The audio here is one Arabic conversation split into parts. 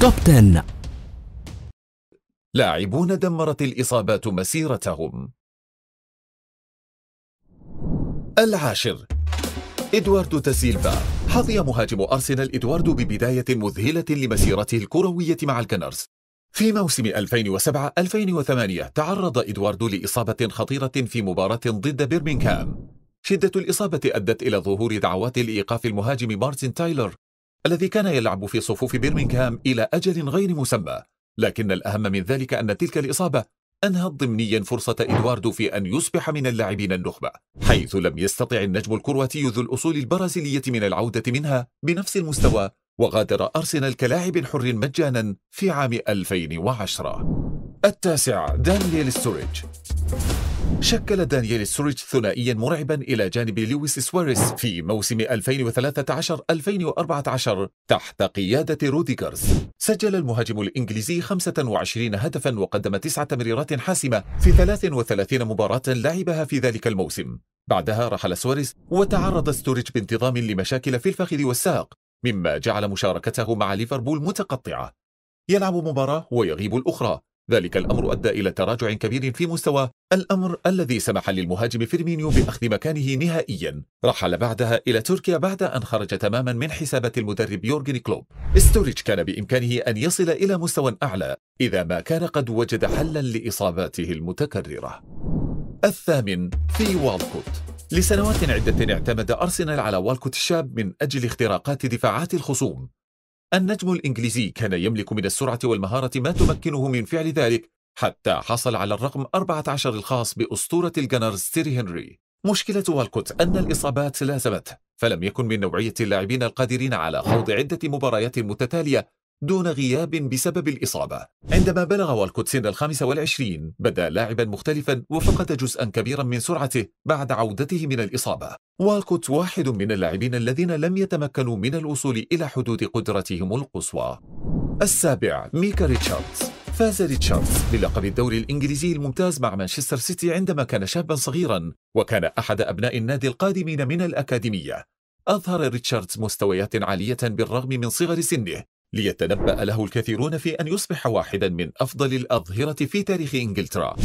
توب 10 لاعبون دمرت الإصابات مسيرتهم العاشر إدواردو تاسيلفا حظي مهاجم أرسنال إدواردو ببداية مذهلة لمسيرته الكروية مع الكنرز في موسم 2007-2008 تعرض إدواردو لإصابة خطيرة في مباراة ضد بيرمنغهام شدة الإصابة أدت إلى ظهور دعوات لإيقاف المهاجم مارتن تايلر الذي كان يلعب في صفوف بيرمنغهام إلى أجل غير مسمى لكن الأهم من ذلك أن تلك الإصابة أنهت ضمنيا فرصة إدواردو في أن يصبح من اللاعبين النخبة حيث لم يستطع النجم الكرواتي ذو الأصول البرازيلية من العودة منها بنفس المستوى وغادر أرسنال كلاعب حر مجانا في عام 2010 التاسع دانييل ستوريج شكل دانييل ستوريتش ثنائيا مرعبا إلى جانب لويس سواريس في موسم 2013-2014 تحت قيادة روديغرز سجل المهاجم الإنجليزي 25 هدفا وقدم تسع تمريرات حاسمة في 33 مباراة لعبها في ذلك الموسم بعدها رحل سواريز وتعرض ستوريتش بانتظام لمشاكل في الفخذ والساق مما جعل مشاركته مع ليفربول متقطعة يلعب مباراة ويغيب الأخرى ذلك الأمر أدى إلى تراجع كبير في مستوى الأمر الذي سمح للمهاجم فيرمينيو بأخذ مكانه نهائيا رحل بعدها إلى تركيا بعد أن خرج تماما من حسابات المدرب يورجن كلوب ستوريتش كان بإمكانه أن يصل إلى مستوى أعلى إذا ما كان قد وجد حلا لإصاباته المتكررة الثامن في والكوت لسنوات عدة اعتمد أرسنال على والكوت الشاب من أجل اختراقات دفاعات الخصوم النجم الإنجليزي كان يملك من السرعة والمهارة ما تمكنه من فعل ذلك حتى حصل على الرقم 14 الخاص بأسطورة الجنرز تيري هنري مشكلة والكوت أن الإصابات لازمته فلم يكن من نوعية اللاعبين القادرين على خوض عدة مباريات متتالية دون غياب بسبب الإصابة عندما بلغ والكوت سن الخامس والعشرين بدأ لاعبا مختلفا وفقد جزءا كبيرا من سرعته بعد عودته من الإصابة والكوت واحد من اللاعبين الذين لم يتمكنوا من الوصول إلى حدود قدرتهم القصوى السابع ميكا ريتشاردز فاز ريتشاردز بلقب الدوري الإنجليزي الممتاز مع مانشستر سيتي عندما كان شابا صغيرا وكان أحد أبناء النادي القادمين من الأكاديمية أظهر ريتشاردز مستويات عالية بالرغم من صغر سنه ليتنبأ له الكثيرون في أن يصبح واحدا من أفضل الأظهرة في تاريخ إنجلترا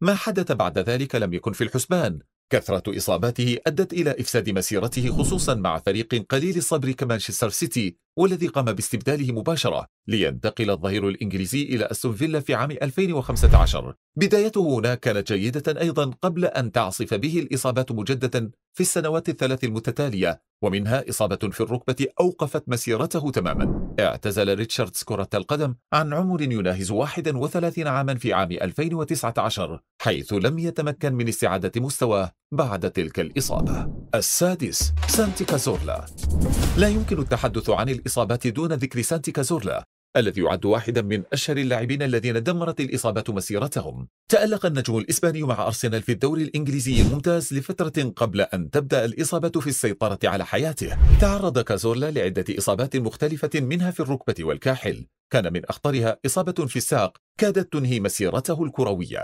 ما حدث بعد ذلك لم يكن في الحسبان كثرة إصاباته أدت إلى إفساد مسيرته خصوصا مع فريق قليل الصبر كمانشستر سيتي والذي قام باستبداله مباشرة لينتقل الظهير الإنجليزي إلى أستون فيلا في عام 2015 بدايته هنا كانت جيدة أيضا قبل أن تعصف به الإصابات مجددا في السنوات الثلاث المتتالية ومنها إصابة في الركبة أوقفت مسيرته تماما اعتزل ريتشاردز كرة القدم عن عمر يناهز 31 عاما في عام 2019 حيث لم يتمكن من استعادة مستواه بعد تلك الإصابة السادس سانتي كازورلا لا يمكن التحدث عن الإصابات دون ذكر سانتي كازورلا الذي يعد واحدا من أشهر اللاعبين الذين دمرت الإصابات مسيرتهم تألق النجم الإسباني مع أرسنال في الدوري الإنجليزي الممتاز لفترة قبل أن تبدأ الإصابة في السيطرة على حياته تعرض كازورلا لعدة إصابات مختلفة منها في الركبة والكاحل كان من أخطرها إصابة في الساق كادت تنهي مسيرته الكروية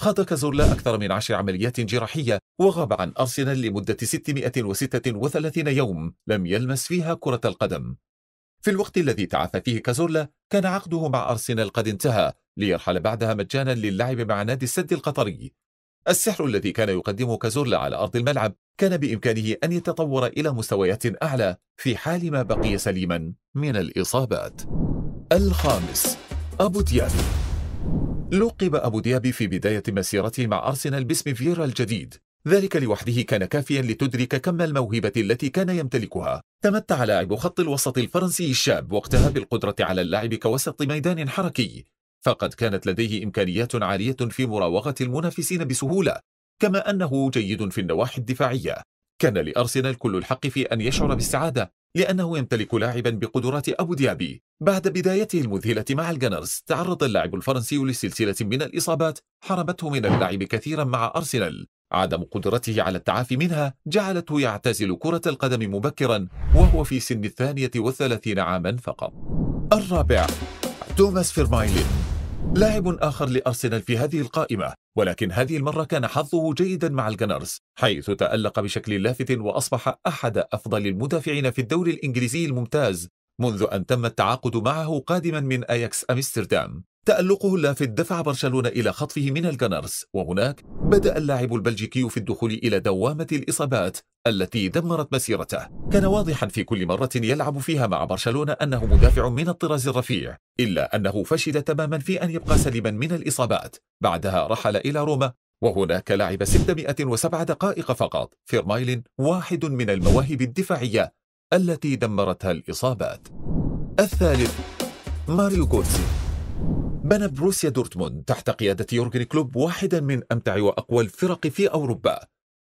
خاض كازورلا أكثر من عشر عمليات جراحية وغاب عن أرسنال لمدة 636 يوم لم يلمس فيها كرة القدم في الوقت الذي تعافى فيه كازورلا كان عقده مع أرسنال قد انتهى ليرحل بعدها مجانا للعب مع نادي السد القطري السحر الذي كان يقدمه كازورلا على أرض الملعب كان بإمكانه أن يتطور إلى مستويات أعلى في حال ما بقي سليما من الإصابات الخامس أبو ديابي لقب أبو ديابي في بداية مسيرته مع أرسنال باسم فييرا الجديد ذلك لوحده كان كافيا لتدرك كم الموهبة التي كان يمتلكها تمتع لاعب خط الوسط الفرنسي الشاب وقتها بالقدرة على اللعب كوسط ميدان حركي فقد كانت لديه إمكانيات عالية في مراوغة المنافسين بسهولة كما أنه جيد في النواحي الدفاعية كان لأرسنال كل الحق في أن يشعر بالسعادة لأنه يمتلك لاعبا بقدرات أبو ديابي بعد بدايته المذهلة مع الجنرز تعرض اللاعب الفرنسي لسلسلة من الإصابات حرمته من اللعب كثيرا مع أرسنال عدم قدرته على التعافي منها جعلته يعتزل كرة القدم مبكرا وهو في سن الثانية والثلاثين عاما فقط الرابع توماس فيرمايلين لاعب آخر لأرسنال في هذه القائمة ولكن هذه المرة كان حظه جيدا مع الجنرز حيث تألق بشكل لافت وأصبح أحد أفضل المدافعين في الدوري الإنجليزي الممتاز منذ أن تم التعاقد معه قادما من أياكس أمستردام تألقه اللافت دفع برشلونة إلى خطفه من الكنرس وهناك بدأ اللاعب البلجيكي في الدخول إلى دوامة الإصابات التي دمرت مسيرته كان واضحا في كل مرة يلعب فيها مع برشلونة أنه مدافع من الطراز الرفيع إلا أنه فشل تماما في أن يبقى سليما من الإصابات بعدها رحل إلى روما وهناك لعب 607 دقائق فقط رمايل واحد من المواهب الدفاعية التي دمرتها الإصابات الثالث ماريو كوتسي بنى بروسيا دورتموند تحت قيادة يورجن كلوب واحدا من أمتع وأقوى الفرق في أوروبا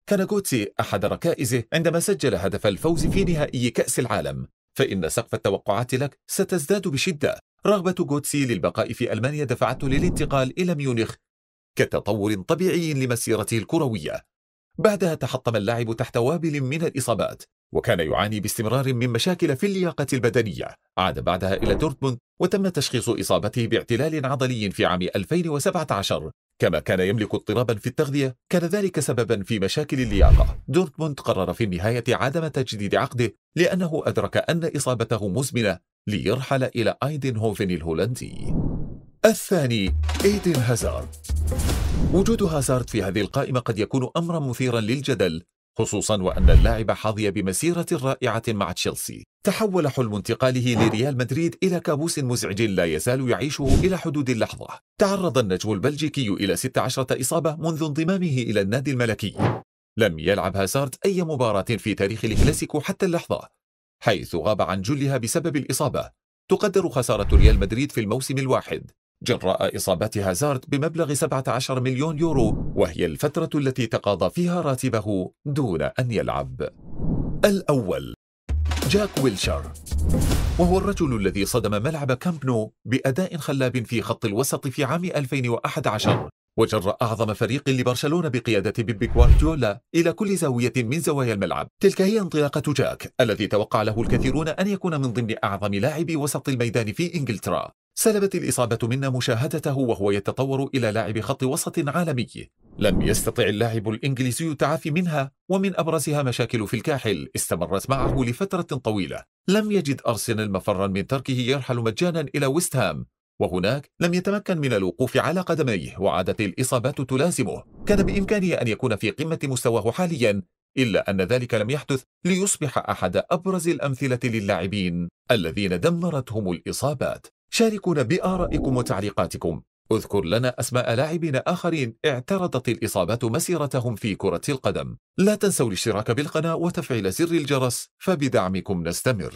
كان جوتسي أحد ركائزه عندما سجل هدف الفوز في نهائي كأس العالم فإن سقف التوقعات لك ستزداد بشدة رغبة جوتسي للبقاء في ألمانيا دفعته للانتقال إلى ميونخ كتطور طبيعي لمسيرته الكروية بعدها تحطم اللاعب تحت وابل من الإصابات وكان يعاني باستمرار من مشاكل في اللياقة البدنية عاد بعدها إلى دورتموند وتم تشخيص إصابته باعتلال عضلي في عام 2017 كما كان يملك اضطرابا في التغذية كان ذلك سببا في مشاكل اللياقة دورتموند قرر في النهاية عدم تجديد عقده لأنه أدرك أن إصابته مزمنة ليرحل إلى أيدنهوفن الهولندي الثاني إيدن هازارد وجود هازارد في هذه القائمة قد يكون أمرا مثيرا للجدل خصوصا وأن اللاعب حظي بمسيرة رائعة مع تشيلسي تحول حلم انتقاله لريال مدريد إلى كابوس مزعج لا يزال يعيشه إلى حدود اللحظة تعرض النجم البلجيكي إلى 16 إصابة منذ انضمامه إلى النادي الملكي لم يلعب هازارد أي مباراة في تاريخ الكلاسيكو حتى اللحظة حيث غاب عن جلها بسبب الإصابة تقدر خسارة ريال مدريد في الموسم الواحد جراء إصابات هازارد بمبلغ 17 مليون يورو وهي الفترة التي تقاضى فيها راتبه دون أن يلعب الأول جاك ويلشر وهو الرجل الذي صدم ملعب كامب نو بأداء خلاب في خط الوسط في عام 2011 وجر أعظم فريق لبرشلونة بقيادة بيب غوارديولا إلى كل زاوية من زوايا الملعب تلك هي انطلاقة جاك الذي توقع له الكثيرون أن يكون من ضمن أعظم لاعبي وسط الميدان في إنجلترا سلبت الإصابة منا مشاهدته وهو يتطور إلى لاعب خط وسط عالمي لم يستطع اللاعب الإنجليزي التعافي منها ومن أبرزها مشاكل في الكاحل استمرت معه لفترة طويلة لم يجد أرسنال مفرا من تركه يرحل مجانا إلى ويست هام وهناك لم يتمكن من الوقوف على قدميه وعادت الإصابات تلازمه كان بإمكانه أن يكون في قمة مستواه حاليا إلا أن ذلك لم يحدث ليصبح أحد أبرز الأمثلة للاعبين الذين دمرتهم الإصابات شاركونا بآرائكم وتعليقاتكم اذكر لنا أسماء لاعبين آخرين اعترضت الإصابات مسيرتهم في كرة القدم لا تنسوا الاشتراك بالقناة وتفعيل زر الجرس فبدعمكم نستمر